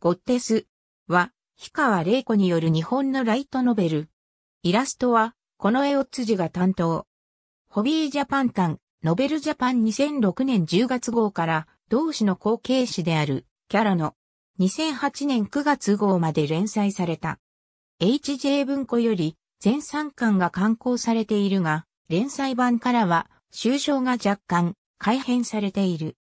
ゴッテスは、氷川玲子による日本のライトノベル。イラストは、この絵を辻が担当。ホビージャパンタン、ノベルジャパン2006年10月号から、同誌の後継誌である、キャラの、2008年9月号まで連載された。HJ 文庫より、全3巻が刊行されているが、連載版からは、終章が若干、改変されている。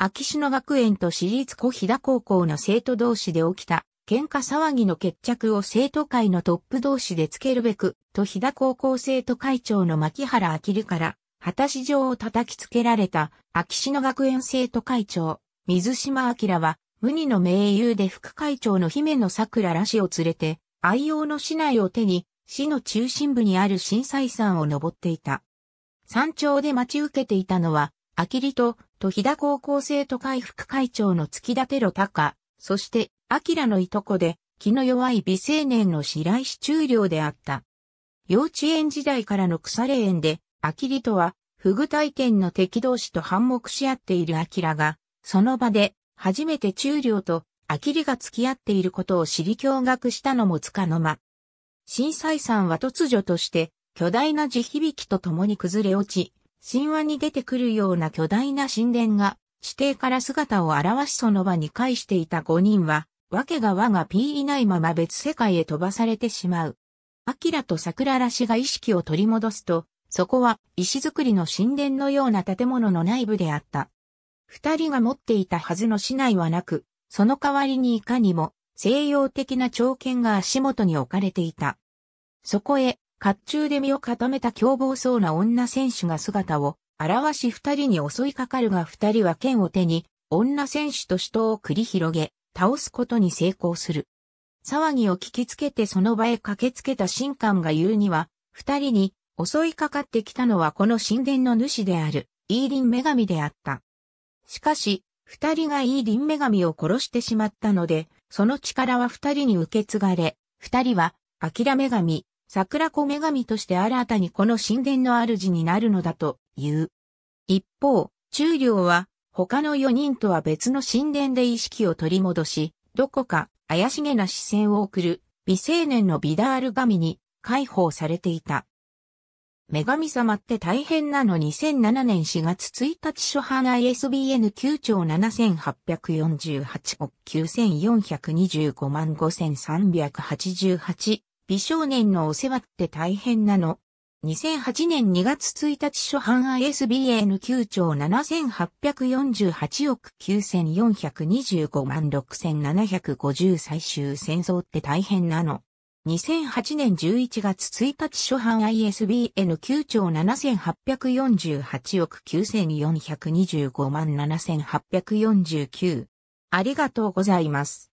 秋篠学園と私立小飛田高校の生徒同士で起きた喧嘩騒ぎの決着を生徒会のトップ同士でつけるべく、と飛田高校生徒会長の牧原明から、果たし状を叩きつけられた秋篠学園生徒会長、水島明は、無二の名優で副会長の姫野桜らしを連れて、愛用の市内を手に、市の中心部にある震災山を登っていた。山頂で待ち受けていたのは、あとと飛田高校生徒会副会長の月立露高、そして、明のいとこで、気の弱い美青年の白石中領であった。幼稚園時代からの腐れ縁で、明とは、フグ体験の敵同士と反目し合っている明が、その場で、初めて中領と明が付き合っていることを知り驚愕したのもつかの間。震災さは突如として、巨大な地響きと共に崩れ落ち、神話に出てくるような巨大な神殿が、地底から姿を現しその場に返していた5人は、わけが我が P いないまま別世界へ飛ばされてしまう。アキラと桜らしが意識を取り戻すと、そこは石造りの神殿のような建物の内部であった。二人が持っていたはずの市内はなく、その代わりにいかにも西洋的な長剣が足元に置かれていた。そこへ甲冑で身を固めた凶暴そうな女選手が姿を現し二人に襲いかかるが二人は剣を手に女選手と死闘を繰り広げ倒すことに成功する。騒ぎを聞きつけてその場へ駆けつけた神官が言うには二人に襲いかかってきたのはこの神殿の主であるイーリン女神であった。しかし、二人がイーリン女神を殺してしまったので、その力は二人に受け継がれ、二人は、諦め神、桜子女神として新たにこの神殿の主になるのだという。一方、中領は他の4人とは別の神殿で意識を取り戻し、どこか怪しげな視線を送る未成年のビダール神に解放されていた。女神様って大変なの2007年4月1日初版 ISBN 9兆7848億9425万5388美少年のお世話って大変なの。2008年2月1日初版 ISBN 9兆7848億9425万6750最終戦争って大変なの。2008年11月1日初版 ISBN9 兆7848億9425万7849ありがとうございます。